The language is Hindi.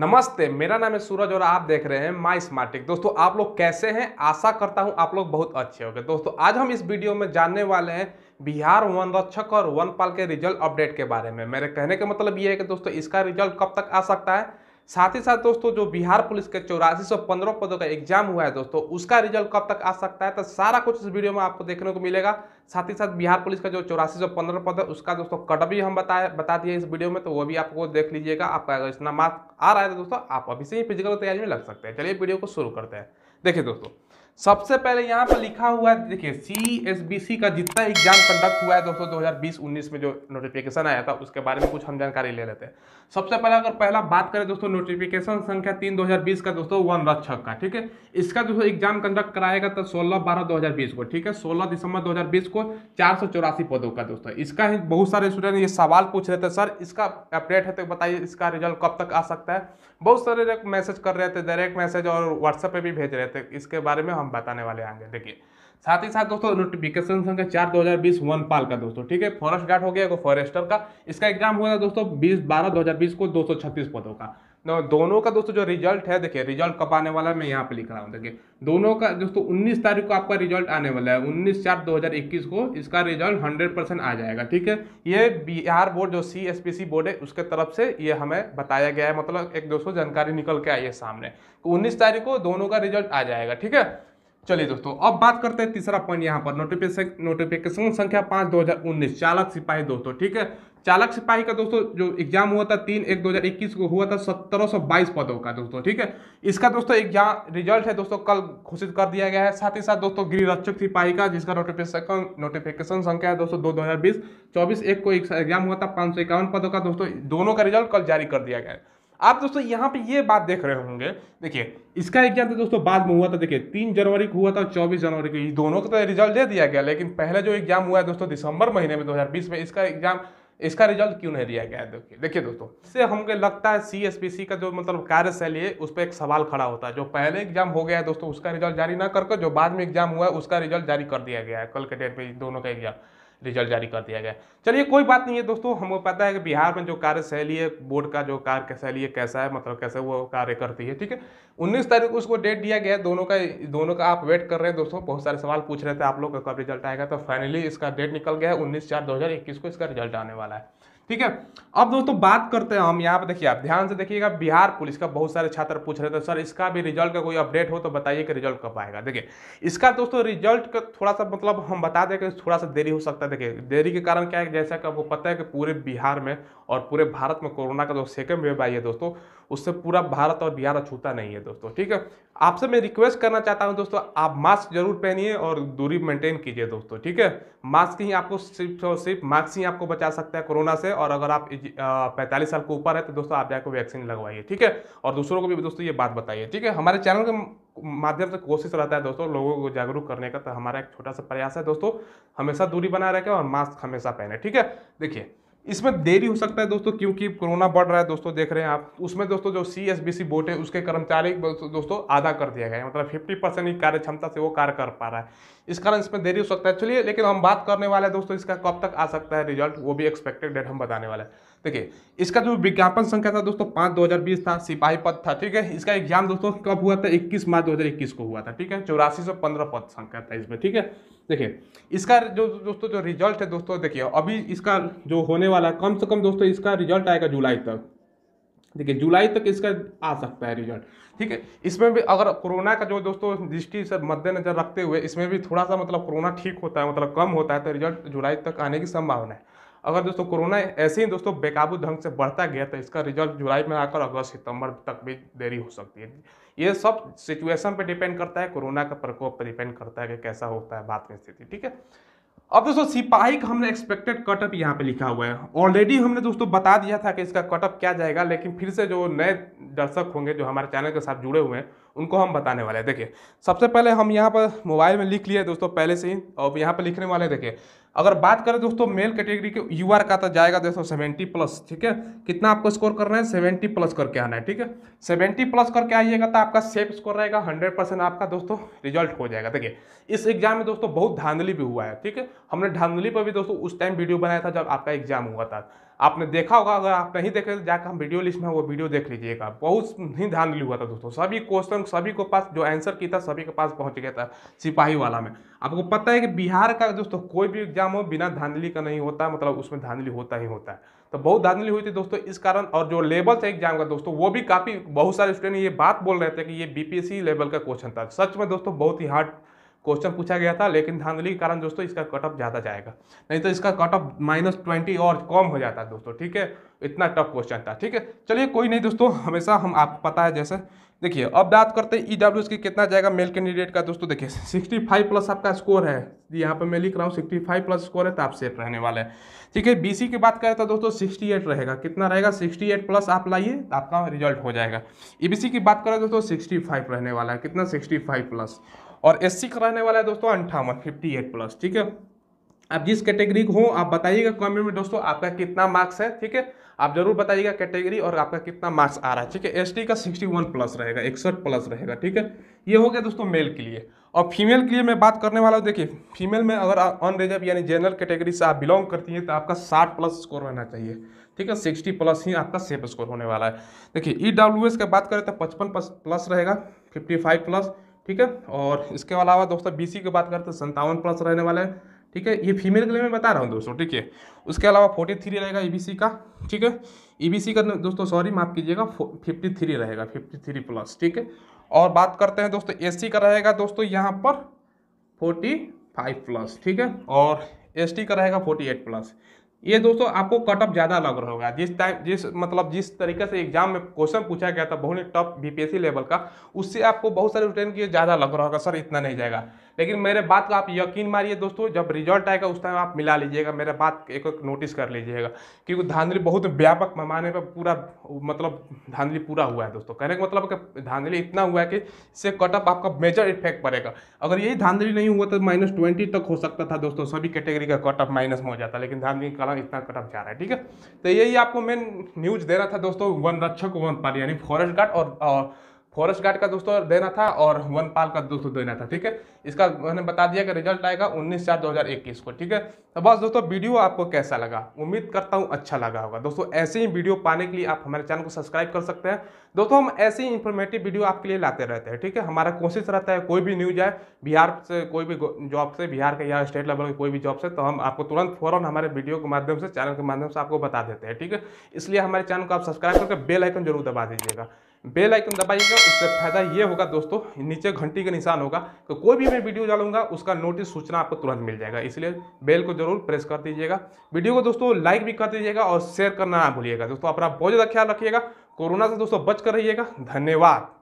नमस्ते मेरा नाम है सूरज और आप देख रहे हैं माई स्मार्टिक दोस्तों आप लोग कैसे हैं आशा करता हूं आप लोग बहुत अच्छे होंगे दोस्तों आज हम इस वीडियो में जानने वाले हैं बिहार वन रक्षक और वन पाल के रिजल्ट अपडेट के बारे में मेरे कहने का मतलब ये है कि दोस्तों इसका रिजल्ट कब तक आ सकता है साथ ही साथ दोस्तों जो बिहार पुलिस के चौरासी सौ पंद्रह पदों का एग्जाम हुआ है दोस्तों उसका रिजल्ट कब तक आ सकता है तो सारा कुछ इस वीडियो में आपको देखने को मिलेगा साथ ही साथ बिहार पुलिस का जो चौरासी सौ पंद्रह पद है उसका दोस्तों कट भी हम बताए बता दिए इस वीडियो में तो वो भी आपको देख लीजिएगा आपका अगर इतना मार्क आ रहा है तो दोस्तों आप अभी से ही फिजिकल तैयारी में लग सकते हैं चलिए वीडियो को शुरू करते हैं देखिए दोस्तों सबसे पहले यहाँ पर लिखा हुआ है देखिए सी एस बी सी का जितना एग्जाम कंडक्ट हुआ है दोस्तों 2020-19 में जो नोटिफिकेशन आया था उसके बारे में कुछ हम जानकारी ले लेते हैं सबसे पहले अगर पहला बात करें दोस्तों नोटिफिकेशन संख्या तीन 2020 का दोस्तों वन रक्षक का ठीक है इसका दोस्तों एग्जाम कंडक्ट कराएगा तो सोलह बारह दो को ठीक है सोलह दिसंबर दो को चार पदों का दोस्तों इसका ही बहुत सारे स्टूडेंट ये सवाल पूछ रहे थे सर इसका अपडेट है तो बताइए इसका रिजल्ट कब तक आ सकता है बहुत सारे मैसेज कर रहे थे डायरेक्ट मैसेज और व्हाट्सएप पर भी भेज रहे थे इसके बारे में हम बताने वाले आएंगे देखिए साथ ही साथ दोस्तों नोटिफिकेशन संख्या चार दो हज़ार बीस वन पाल का दोस्तों ठीक है फॉरेस्ट गार्ड हो गया एक फॉरेस्टर का इसका एग्जाम हुआ था दोस्तों बीस बारह दो हज़ार बीस को दो सौ छत्तीस पदों का तो दोनों का दोस्तों जो रिजल्ट है देखिए रिजल्ट कब आने वाला है मैं यहाँ पे लिख रहा हूँ देखिए दोनों का दोस्तों उन्नीस तारीख को आपका रिजल्ट आने वाला है उन्नीस चार 2021 को इसका रिजल्ट हंड्रेड परसेंट आ जाएगा ठीक है ये बिहार बोर्ड जो C S P C board है उसके तरफ से ये हमें बताया गया है मतलब एक दोस्तों जानकारी निकल के आई है सामने तो उन्नीस तारीख को दोनों का रिजल्ट आ जाएगा ठीक है चलिए दोस्तों अब बात करते हैं तीसरा पॉइंट यहाँ पर नोटिफिकेशन नोटिफिकेशन संख्या पाँच दो हज़ार उन्नीस चालक सिपाही दोस्तों ठीक है चालक सिपाही का दोस्तों जो एग्जाम हुआ था तीन एक दो हज़ार इक्कीस को हुआ था सत्रह सौ बाईस पदों का दोस्तों ठीक है इसका दोस्तों एग्जाम रिजल्ट है दोस्तों कल घोषित कर दिया गया है साथ ही साथ दोस्तों गृह रक्षक सिपाही का जिसका नोटिफिकेशन नोटिफिकेशन संख्या है दोस्तों दो दो हज़ार बीस चौबीस एक को एग्जाम हुआ था पाँच सौ इक्यावन पदों का दोस्तों दोनों का रिजल्ट कल जारी कर दिया गया है आप दोस्तों यहाँ पे ये बात देख रहे होंगे देखिए इसका एग्जाम तो दोस्तों बाद में हुआ था देखिए तीन जनवरी को हुआ था चौबीस जनवरी को ये दोनों का तो रिजल्ट दे दिया गया लेकिन पहले जो एग्जाम हुआ है दोस्तों दिसंबर महीने में दो में इसका एग्जाम इसका रिजल्ट क्यों नहीं दिया गया है देखिए देखिए दोस्तों इससे हमको लगता है सी का जो मतलब कार्यशैली है उस पर एक सवाल खड़ा होता है जो पहले एग्जाम हो गया है दोस्तों उसका रिजल्ट जारी ना करके जो बाद में एग्जाम हुआ है उसका रिजल्ट जारी कर दिया गया है कल के डेट पर दोनों का एग्जाम रिजल्ट जारी कर दिया गया चलिए कोई बात नहीं है दोस्तों हमको पता है कि बिहार में जो कार्यशैली है बोर्ड का जो कार्यशैली है कैसा है मतलब कैसे वो कार्य करती है ठीक है उन्नीस तारीख को उसको डेट दिया गया है दोनों का दोनों का आप वेट कर रहे हैं दोस्तों बहुत सारे सवाल पूछ रहे थे आप लोग का कब रिजल्ट आएगा तो फाइनली इसका डेट निकल गया है उन्नीस चार दो को इसका रिजल्ट आने वाला है ठीक है अब दोस्तों बात करते हैं हम यहाँ पे देखिए आप ध्यान से देखिएगा बिहार पुलिस का बहुत सारे छात्र पूछ रहे थे सर इसका भी रिजल्ट का कोई अपडेट हो तो बताइए कि रिजल्ट कब आएगा देखिए इसका दोस्तों रिजल्ट का थोड़ा सा मतलब हम बता दें कि थोड़ा सा देरी हो सकता है देखिए देरी के कारण क्या है जैसा कि आपको पता है कि पूरे बिहार में और पूरे भारत में कोरोना का जो सेकेंड वेव आई है दोस्तों उससे पूरा भारत और बिहार अछूता नहीं है दोस्तों ठीक है आपसे मैं रिक्वेस्ट करना चाहता हूँ दोस्तों आप मास्क जरूर पहनिए और दूरी मेंटेन कीजिए दोस्तों ठीक है मास्क ही आपको सिर्फ और सिर्फ मास्क ही आपको बचा सकता है कोरोना से और अगर आप पैंतालीस साल के ऊपर है तो दोस्तों आप जाकर वैक्सीन लगवाइए ठीक है और दूसरों को भी दोस्तों ये बात बताइए ठीक है हमारे चैनल के माध्यम से कोशिश रहता है दोस्तों लोगों को जागरूक करने का तो हमारा एक छोटा सा प्रयास है दोस्तों हमेशा दूरी बनाए रखें और मास्क हमेशा पहने ठीक है देखिए इसमें देरी हो सकता है दोस्तों क्योंकि कोरोना बढ़ रहा है दोस्तों देख रहे हैं आप उसमें दोस्तों जो C S B C board है उसके कर्मचारी दोस्तों आधा कर दिया गया है मतलब फिफ्टी परसेंट ही कार्य क्षमता से वो कार्य कर पा रहा है इस कारण इसमें देरी हो सकता है चलिए लेकिन हम बात करने वाले हैं दोस्तों इसका कब तक आ सकता है रिजल्ट वो भी एक्सपेक्टेड डेट हम बताने वाले हैं देखिए इसका जो विज्ञापन संख्या था दोस्तों पाँच दो हज़ार बीस था सिपाही पद था ठीक है इसका एग्जाम दोस्तों कब हुआ था इक्कीस मार्च दो हज़ार इक्कीस को हुआ था ठीक है चौरासी सौ पंद्रह पद संख्या था इसमें ठीक है देखिए इसका जो दोस्तों जो रिजल्ट है दोस्तों देखिए अभी इसका जो होने वाला कम से कम दोस्तों इसका रिजल्ट आएगा जुलाई तक देखिए जुलाई तक इसका आ सकता है रिजल्ट ठीक है इसमें भी अगर कोरोना का जो दोस्तों दृष्टि से मद्देनजर रखते हुए इसमें भी थोड़ा सा मतलब कोरोना ठीक होता है मतलब कम होता है तो रिजल्ट जुलाई तक आने की संभावना है अगर दोस्तों कोरोना ऐसे ही दोस्तों बेकाबू ढंग से बढ़ता गया तो इसका रिजल्ट जुलाई में आकर अगस्त सितंबर तक भी देरी हो सकती है ये सब सिचुएशन पे डिपेंड करता है कोरोना का प्रकोप पर डिपेंड करता है कि कैसा होता है बाद में स्थिति ठीक है अब दोस्तों सिपाही का हमने एक्सपेक्टेड कटअप यहाँ पे लिखा हुआ है ऑलरेडी हमने दोस्तों बता दिया था कि इसका कटअप क्या जाएगा लेकिन फिर से जो नए दर्शक होंगे जो हमारे चैनल के साथ जुड़े हुए हैं उनको हम बताने वाले हैं देखिए सबसे पहले हम यहाँ पर मोबाइल में लिख लिए दोस्तों पहले से ही और यहाँ पर लिखने वाले हैं देखिए अगर बात करें दोस्तों मेल कैटेगरी के यू आर का तो जाएगा दोस्तों सेवेंटी प्लस ठीक है कितना आपको स्कोर करना है सेवेंटी प्लस करके आना है ठीक है सेवेंटी प्लस करके आइएगा तो आपका सेफ स्कोर रहेगा हंड्रेड परसेंट आपका दोस्तों रिजल्ट हो जाएगा देखिए इस एग्जाम में दोस्तों बहुत धांधली भी हुआ है ठीक है हमने धांधली पर भी दोस्तों उस टाइम वीडियो बनाया था जब आपका एग्जाम हुआ था आपने देखा होगा अगर आप नहीं देखे तो जाकर हम वीडियो लिस्ट में वो वीडियो देख लीजिएगा बहुत ही ध्यान हुआ था दोस्तों सभी क्वेश्चन सभी के पास जो आंसर की था सभी के पास पहुंच गया था सिपाही वाला में आपको पता है कि बिहार का दोस्तों कोई भी एग्जाम हो बिना धांधली का नहीं होता मतलब उसमें धांधली होता ही होता है तो बहुत धांधली हुई थी दोस्तों इस कारण और जो लेवल था एग्जाम का दोस्तों वो भी काफ़ी बहुत सारे स्टूडेंट ये बात बोल रहे थे कि ये बीपीएससी लेवल का क्वेश्चन था सच में दोस्तों बहुत ही हार्ड क्वेश्चन पूछा गया था लेकिन धांधली के कारण दोस्तों इसका कट ऑफ ज़्यादा जाएगा नहीं तो इसका कट ऑफ माइनस ट्वेंटी और कम हो जाता दोस्तों ठीक है इतना टफ क्वेश्चन था ठीक है चलिए कोई नहीं दोस्तों हमेशा हम आपको पता है जैसे देखिए अब बात करते हैं ई डब्ल्यू एस की कितना जाएगा मेल कैंडिडेट का दोस्तों देखिए 65 प्लस आपका स्कोर है यहाँ पर मैं लिख रहा हूँ 65 प्लस स्कोर है तो आप सेफ रहने वाले हैं ठीक है बीसी की बात करें तो दोस्तों 68 रहेगा कितना रहेगा 68 प्लस आप लाइए तो आपका रिजल्ट हो जाएगा ई e की बात करें दोस्तों फाइव रहने वाला है कितना फाइव प्लस और सी का रहने वाला है दोस्तों अंठावन एट प्लस ठीक है आप जिस कैटेगरी को हो आप बताइएगा कमेंट में दोस्तों आपका कितना मार्क्स है ठीक है आप जरूर बताइएगा कैटेगरी और आपका कितना मार्क्स आ रहा है ठीक है एसटी का 61 प्लस रहेगा इकसठ प्लस रहेगा ठीक है ये हो गया दोस्तों मेल के लिए और फीमेल के लिए मैं बात करने वाला हूँ देखिए फीमेल में अगर ऑन रिजर्व यानी जनरल कैटेगरी से आप बिलोंग करती हैं तो आपका साठ प्लस स्कोर रहना चाहिए ठीक है सिक्सटी प्लस ही आपका सेफ स्कोर होने वाला है देखिए ई डब्ल्यू एस का बात करें तो पचपन प्लस रहेगा फिफ्टी फाइव प्लस ठीक है और इसके अलावा दोस्तों बी सी की बात करें तो संतावन प्लस रहने वाला है ठीक है ये फीमेल के लिए मैं बता रहा हूँ दोस्तों ठीक है उसके अलावा फोर्टी थ्री रहेगा ई e का ठीक है ई e का दोस्तों सॉरी माफ़ कीजिएगा फिफ्टी थ्री रहेगा फिफ्टी थ्री प्लस ठीक है और बात करते हैं दोस्तों एस का रहेगा दोस्तों यहाँ पर फोर्टी फाइव प्लस ठीक है और एस का रहेगा फोर्टी एट प्लस ये दोस्तों आपको कट ऑफ ज़्यादा लग रहा होगा जिस टाइम जिस मतलब जिस तरीके से एग्जाम में क्वेश्चन पूछा गया था बहुत ही टॉप बीपीएससी लेवल का उससे आपको बहुत सारे रिटर्न की ज़्यादा लग रहा होगा सर इतना नहीं जाएगा लेकिन मेरे बात का आप यकीन मारिए दोस्तों जब रिजल्ट आएगा उस टाइम आप मिला लीजिएगा मेरे बात एक एक नोटिस कर लीजिएगा क्योंकि धांधली बहुत व्यापक पैमाने पर पूरा मतलब धांधली पूरा हुआ है दोस्तों कहने का मतलब कि धांधली इतना हुआ है कि इससे कटअप आपका मेजर इफेक्ट पड़ेगा अगर यही धांधली नहीं हुआ तो माइनस ट्वेंटी तक हो सकता था दोस्तों सभी कैटेगरी का कटअप माइनस में हो जाता लेकिन धांधली के इतना कटअप जा रहा है ठीक है तो यही आपको मेन न्यूज दे रहा था दोस्तों वन रक्षक वन पाल यानी फॉरेस्ट गार्ड और फॉरेस्ट गार्ड का दोस्तों देना था और वनपाल का दोस्तों देना था ठीक है इसका मैंने बता दिया कि रिजल्ट आएगा 19 चार 2021 को ठीक है तो बस दोस्तों वीडियो आपको कैसा लगा उम्मीद करता हूँ अच्छा लगा होगा दोस्तों ऐसे ही वीडियो पाने के लिए आप हमारे चैनल को सब्सक्राइब कर सकते हैं दोस्तों हम ऐसे ही इन्फॉर्मेटिव वीडियो आपके लिए लाते रहते हैं ठीक है हमारा कोशिश रहता है कोई भी न्यूज आए बिहार से कोई भी जॉब से बिहार के या स्टेट लेवल के कोई भी जॉब से तो हम आपको तुरंत फौरन हमारे वीडियो के माध्यम से चैनल के माध्यम से आपको बता देते हैं ठीक है इसलिए हमारे चैनल को आप सब्सक्राइब करके बेलाइकन जरूर दबा दीजिएगा बेल आइकन दबाइएगा उससे फायदा ये होगा दोस्तों नीचे घंटी का निशान होगा तो कोई भी मैं वीडियो डालूंगा उसका नोटिस सूचना आपको तुरंत मिल जाएगा इसलिए बेल को जरूर प्रेस कर दीजिएगा वीडियो को दोस्तों लाइक भी कर दीजिएगा और शेयर करना ना भूलिएगा दोस्तों अपना बहुत ज़्यादा ख्याल रखिएगा कोरोना से दोस्तों बच कर रहिएगा धन्यवाद